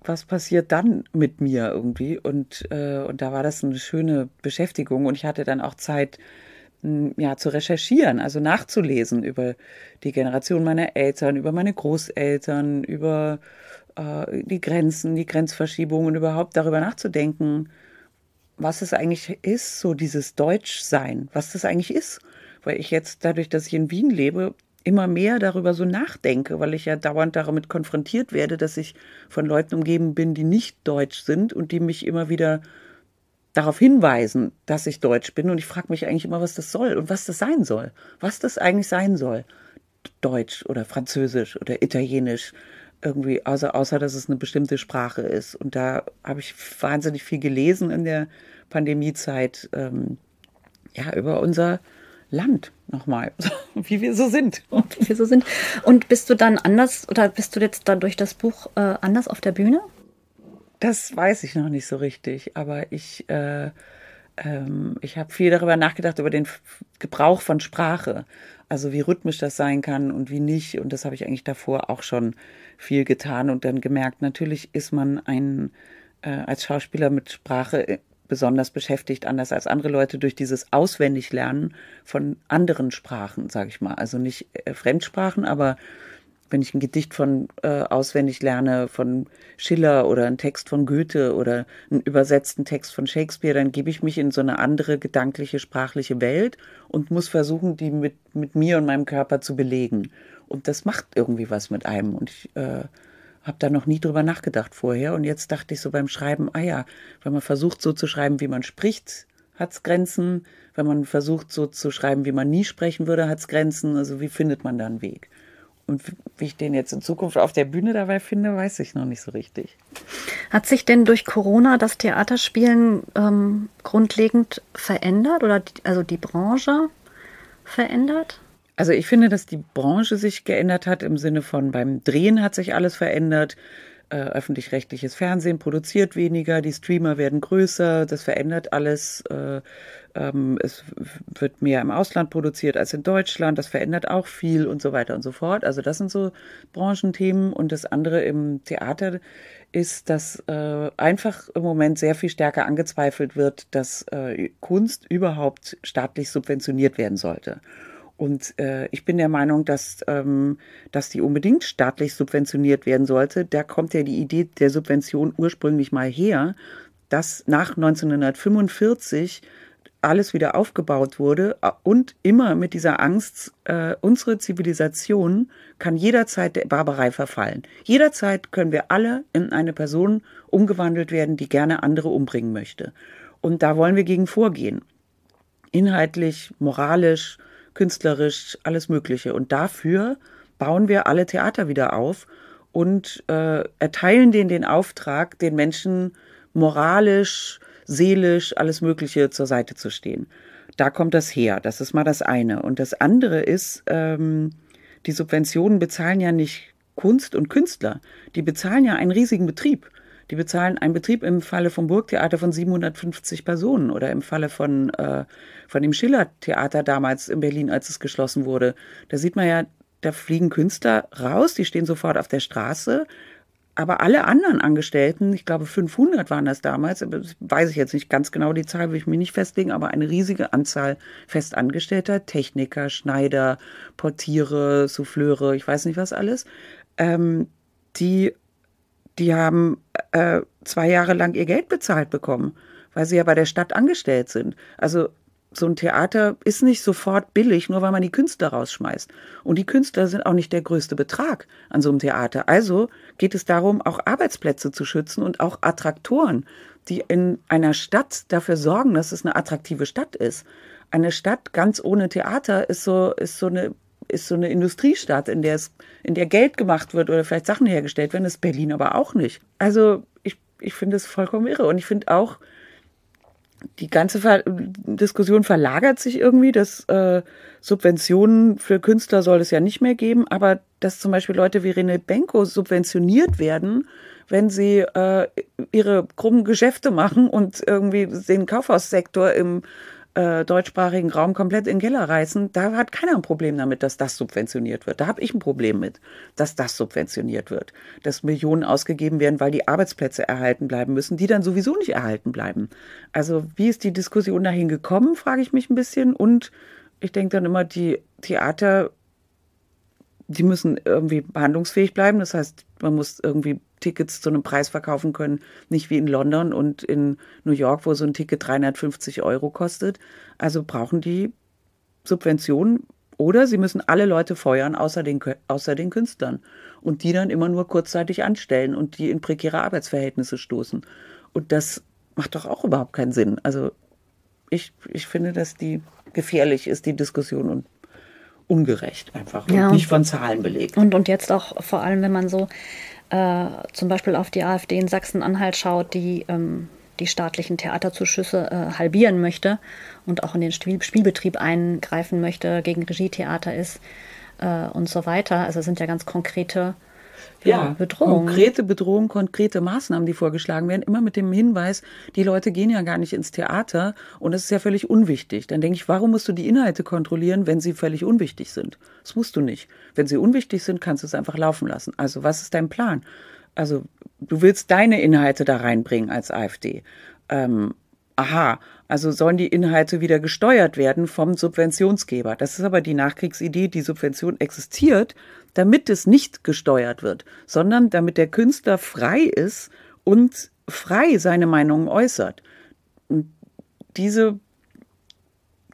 was passiert dann mit mir irgendwie? Und, äh, und da war das eine schöne Beschäftigung und ich hatte dann auch Zeit, ja, zu recherchieren, also nachzulesen über die Generation meiner Eltern, über meine Großeltern, über äh, die Grenzen, die Grenzverschiebungen, überhaupt darüber nachzudenken, was es eigentlich ist, so dieses Deutschsein, was das eigentlich ist. Weil ich jetzt dadurch, dass ich in Wien lebe, immer mehr darüber so nachdenke, weil ich ja dauernd damit konfrontiert werde, dass ich von Leuten umgeben bin, die nicht deutsch sind und die mich immer wieder darauf hinweisen, dass ich Deutsch bin. Und ich frage mich eigentlich immer, was das soll und was das sein soll. Was das eigentlich sein soll. Deutsch oder Französisch oder Italienisch. Irgendwie, außer, außer dass es eine bestimmte Sprache ist. Und da habe ich wahnsinnig viel gelesen in der Pandemiezeit. Ähm, ja, über unser Land nochmal, wie wir so sind. Wie wir so sind. Und bist du dann anders oder bist du jetzt dann durch das Buch äh, anders auf der Bühne? Das weiß ich noch nicht so richtig, aber ich, äh, ähm, ich habe viel darüber nachgedacht, über den Gebrauch von Sprache. Also wie rhythmisch das sein kann und wie nicht. Und das habe ich eigentlich davor auch schon viel getan und dann gemerkt, natürlich ist man ein, äh, als Schauspieler mit Sprache äh, besonders beschäftigt, anders als andere Leute, durch dieses Auswendiglernen von anderen Sprachen, sage ich mal. Also nicht äh, Fremdsprachen, aber wenn ich ein Gedicht von äh, auswendig lerne, von Schiller oder einen Text von Goethe oder einen übersetzten Text von Shakespeare, dann gebe ich mich in so eine andere gedankliche, sprachliche Welt und muss versuchen, die mit, mit mir und meinem Körper zu belegen. Und das macht irgendwie was mit einem. Und ich äh, habe da noch nie drüber nachgedacht vorher. Und jetzt dachte ich so beim Schreiben, ah ja, wenn man versucht so zu schreiben, wie man spricht, hat es Grenzen. Wenn man versucht so zu schreiben, wie man nie sprechen würde, hat es Grenzen. Also wie findet man da einen Weg? Und wie ich den jetzt in Zukunft auf der Bühne dabei finde, weiß ich noch nicht so richtig. Hat sich denn durch Corona das Theaterspielen ähm, grundlegend verändert oder die, also die Branche verändert? Also ich finde, dass die Branche sich geändert hat im Sinne von beim Drehen hat sich alles verändert äh, öffentlich-rechtliches Fernsehen produziert weniger, die Streamer werden größer, das verändert alles. Äh, ähm, es wird mehr im Ausland produziert als in Deutschland, das verändert auch viel und so weiter und so fort. Also das sind so Branchenthemen. Und das andere im Theater ist, dass äh, einfach im Moment sehr viel stärker angezweifelt wird, dass äh, Kunst überhaupt staatlich subventioniert werden sollte. Und äh, ich bin der Meinung, dass, ähm, dass die unbedingt staatlich subventioniert werden sollte. Da kommt ja die Idee der Subvention ursprünglich mal her, dass nach 1945 alles wieder aufgebaut wurde und immer mit dieser Angst, äh, unsere Zivilisation kann jederzeit der Barbarei verfallen. Jederzeit können wir alle in eine Person umgewandelt werden, die gerne andere umbringen möchte. Und da wollen wir gegen vorgehen. Inhaltlich, moralisch, künstlerisch, alles Mögliche. Und dafür bauen wir alle Theater wieder auf und äh, erteilen denen den Auftrag, den Menschen moralisch, seelisch, alles Mögliche zur Seite zu stehen. Da kommt das her. Das ist mal das eine. Und das andere ist, ähm, die Subventionen bezahlen ja nicht Kunst und Künstler. Die bezahlen ja einen riesigen Betrieb. Die bezahlen einen Betrieb im Falle vom Burgtheater von 750 Personen oder im Falle von äh, von dem Schiller-Theater damals in Berlin, als es geschlossen wurde. Da sieht man ja, da fliegen Künstler raus, die stehen sofort auf der Straße. Aber alle anderen Angestellten, ich glaube 500 waren das damals, das weiß ich jetzt nicht ganz genau die Zahl, will ich mir nicht festlegen, aber eine riesige Anzahl Festangestellter, Techniker, Schneider, Portiere, Souffleure, ich weiß nicht was alles, ähm, die, die haben äh, zwei Jahre lang ihr Geld bezahlt bekommen, weil sie ja bei der Stadt angestellt sind. Also so ein Theater ist nicht sofort billig, nur weil man die Künstler rausschmeißt. Und die Künstler sind auch nicht der größte Betrag an so einem Theater. Also geht es darum, auch Arbeitsplätze zu schützen und auch Attraktoren, die in einer Stadt dafür sorgen, dass es eine attraktive Stadt ist. Eine Stadt ganz ohne Theater ist so, ist so eine ist so eine Industriestadt, in der es, in der Geld gemacht wird oder vielleicht Sachen hergestellt werden, ist Berlin aber auch nicht. Also ich, ich finde es vollkommen irre. Und ich finde auch, die ganze Ver Diskussion verlagert sich irgendwie, dass äh, Subventionen für Künstler soll es ja nicht mehr geben, aber dass zum Beispiel Leute wie René Benko subventioniert werden, wenn sie äh, ihre krummen Geschäfte machen und irgendwie den Kaufhaussektor im äh, deutschsprachigen Raum komplett in den Keller reißen, da hat keiner ein Problem damit, dass das subventioniert wird. Da habe ich ein Problem mit, dass das subventioniert wird. Dass Millionen ausgegeben werden, weil die Arbeitsplätze erhalten bleiben müssen, die dann sowieso nicht erhalten bleiben. Also wie ist die Diskussion dahin gekommen, frage ich mich ein bisschen. Und ich denke dann immer, die Theater, die müssen irgendwie behandlungsfähig bleiben. Das heißt, man muss irgendwie Tickets zu einem Preis verkaufen können, nicht wie in London und in New York, wo so ein Ticket 350 Euro kostet. Also brauchen die Subventionen oder sie müssen alle Leute feuern, außer den, außer den Künstlern. Und die dann immer nur kurzzeitig anstellen und die in prekäre Arbeitsverhältnisse stoßen. Und das macht doch auch überhaupt keinen Sinn. Also ich, ich finde, dass die gefährlich ist, die Diskussion und ungerecht einfach und nicht von Zahlen belegt. Und, und jetzt auch vor allem, wenn man so äh, zum Beispiel auf die AfD in Sachsen-Anhalt schaut, die ähm, die staatlichen Theaterzuschüsse äh, halbieren möchte und auch in den Spiel Spielbetrieb eingreifen möchte, gegen Regietheater ist äh, und so weiter. Also sind ja ganz konkrete ja, Bedrohung. Konkrete Bedrohung, konkrete Maßnahmen, die vorgeschlagen werden, immer mit dem Hinweis, die Leute gehen ja gar nicht ins Theater und das ist ja völlig unwichtig. Dann denke ich, warum musst du die Inhalte kontrollieren, wenn sie völlig unwichtig sind? Das musst du nicht. Wenn sie unwichtig sind, kannst du es einfach laufen lassen. Also, was ist dein Plan? Also, du willst deine Inhalte da reinbringen als AfD. Ähm, aha, also sollen die Inhalte wieder gesteuert werden vom Subventionsgeber. Das ist aber die Nachkriegsidee, die Subvention existiert, damit es nicht gesteuert wird, sondern damit der Künstler frei ist und frei seine Meinungen äußert. Und diese,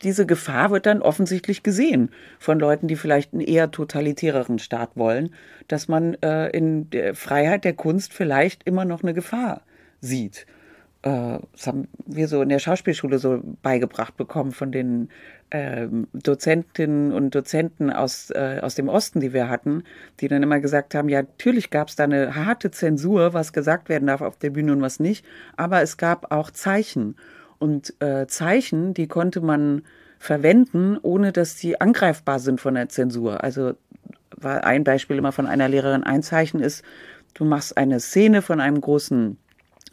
diese Gefahr wird dann offensichtlich gesehen von Leuten, die vielleicht einen eher totalitäreren Staat wollen, dass man äh, in der Freiheit der Kunst vielleicht immer noch eine Gefahr sieht. Äh, das haben wir so in der Schauspielschule so beigebracht bekommen von den ähm, Dozentinnen und Dozenten aus, äh, aus dem Osten, die wir hatten, die dann immer gesagt haben, ja, natürlich gab es da eine harte Zensur, was gesagt werden darf auf der Bühne und was nicht, aber es gab auch Zeichen. Und äh, Zeichen, die konnte man verwenden, ohne dass sie angreifbar sind von der Zensur. Also war ein Beispiel immer von einer Lehrerin, ein Zeichen ist, du machst eine Szene von einem großen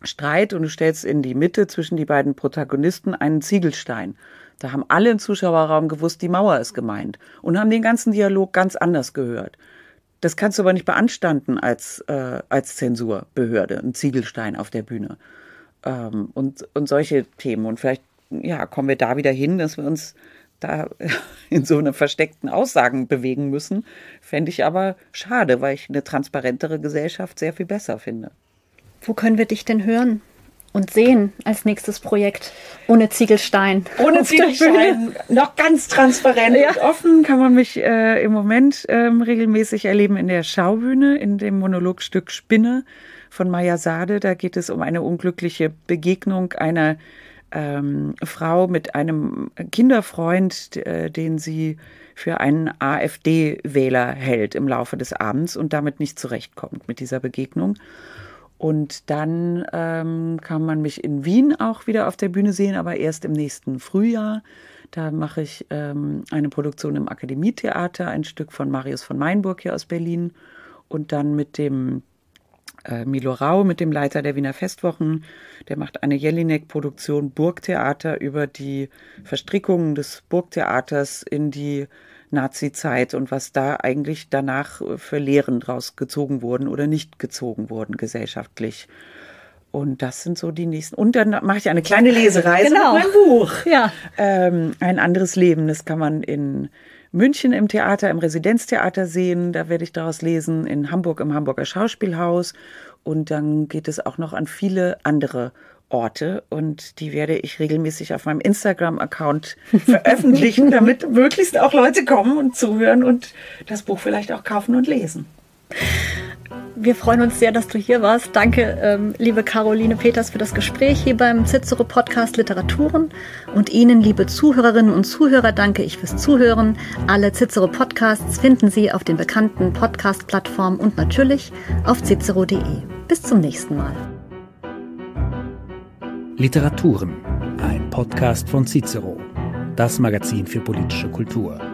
Streit und du stellst in die Mitte zwischen die beiden Protagonisten einen Ziegelstein. Da haben alle im Zuschauerraum gewusst, die Mauer ist gemeint und haben den ganzen Dialog ganz anders gehört. Das kannst du aber nicht beanstanden als, äh, als Zensurbehörde, ein Ziegelstein auf der Bühne. Ähm, und, und solche Themen. Und vielleicht ja, kommen wir da wieder hin, dass wir uns da in so einer versteckten Aussagen bewegen müssen. Fände ich aber schade, weil ich eine transparentere Gesellschaft sehr viel besser finde. Wo können wir dich denn hören? und sehen als nächstes Projekt ohne Ziegelstein. Ohne Ziegelstein, noch ganz transparent ja. und offen kann man mich äh, im Moment ähm, regelmäßig erleben in der Schaubühne, in dem Monologstück Spinne von Maya Sade. Da geht es um eine unglückliche Begegnung einer ähm, Frau mit einem Kinderfreund, äh, den sie für einen AfD-Wähler hält im Laufe des Abends und damit nicht zurechtkommt mit dieser Begegnung. Und dann ähm, kann man mich in Wien auch wieder auf der Bühne sehen, aber erst im nächsten Frühjahr. Da mache ich ähm, eine Produktion im Akademietheater, ein Stück von Marius von Mainburg hier aus Berlin. Und dann mit dem äh, Milo Rau, mit dem Leiter der Wiener Festwochen. Der macht eine Jelinek-Produktion Burgtheater über die Verstrickungen des Burgtheaters in die Nazi-Zeit und was da eigentlich danach äh, für Lehren draus gezogen wurden oder nicht gezogen wurden gesellschaftlich. Und das sind so die nächsten. Und dann mache ich eine kleine Lesereise genau. mit meinem Buch. Ja. Ähm, ein anderes Leben, das kann man in München im Theater, im Residenztheater sehen. Da werde ich daraus lesen. In Hamburg im Hamburger Schauspielhaus. Und dann geht es auch noch an viele andere Orte und die werde ich regelmäßig auf meinem Instagram-Account veröffentlichen, damit möglichst auch Leute kommen und zuhören und das Buch vielleicht auch kaufen und lesen. Wir freuen uns sehr, dass du hier warst. Danke, ähm, liebe Caroline Peters, für das Gespräch hier beim Cicero Podcast Literaturen. Und Ihnen, liebe Zuhörerinnen und Zuhörer, danke ich fürs Zuhören. Alle Cicero Podcasts finden Sie auf den bekannten Podcast-Plattformen und natürlich auf cicero.de. Bis zum nächsten Mal. Literaturen, ein Podcast von Cicero, das Magazin für politische Kultur.